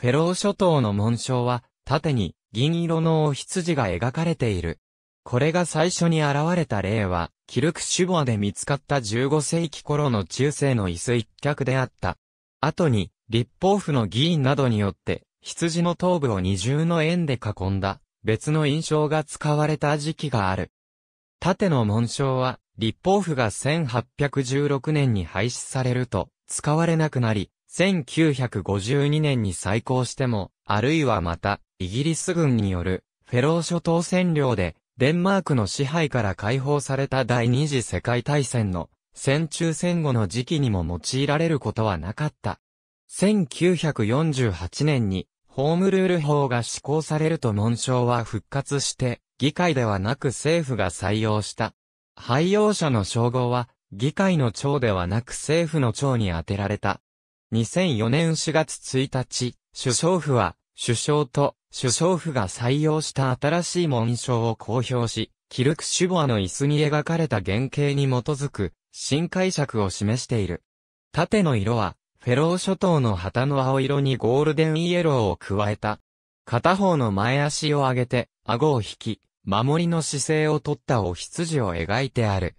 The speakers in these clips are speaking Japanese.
フェロー諸島の紋章は、縦に銀色のお羊が描かれている。これが最初に現れた例は、キルクシュボアで見つかった15世紀頃の中世の椅子一脚であった。後に、立法府の議員などによって、羊の頭部を二重の円で囲んだ、別の印象が使われた時期がある。縦の紋章は、立法府が1816年に廃止されると、使われなくなり、1952年に再興しても、あるいはまた、イギリス軍による、フェロー諸島占領で、デンマークの支配から解放された第二次世界大戦の、戦中戦後の時期にも用いられることはなかった。1948年に、ホームルール法が施行されると紋章は復活して、議会ではなく政府が採用した。廃用者の称号は、議会の長ではなく政府の長に当てられた。2004年4月1日、首相府は、首相と首相府が採用した新しい紋章を公表し、キルクシュボアの椅子に描かれた原型に基づく新解釈を示している。縦の色は、フェロー諸島の旗の青色にゴールデンイエローを加えた。片方の前足を上げて、顎を引き、守りの姿勢を取ったお羊を描いてある。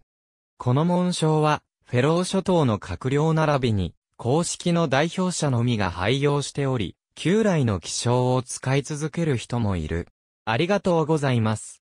この紋章は、フェロー諸島の閣僚並びに、公式の代表者のみが廃業しており、旧来の気象を使い続ける人もいる。ありがとうございます。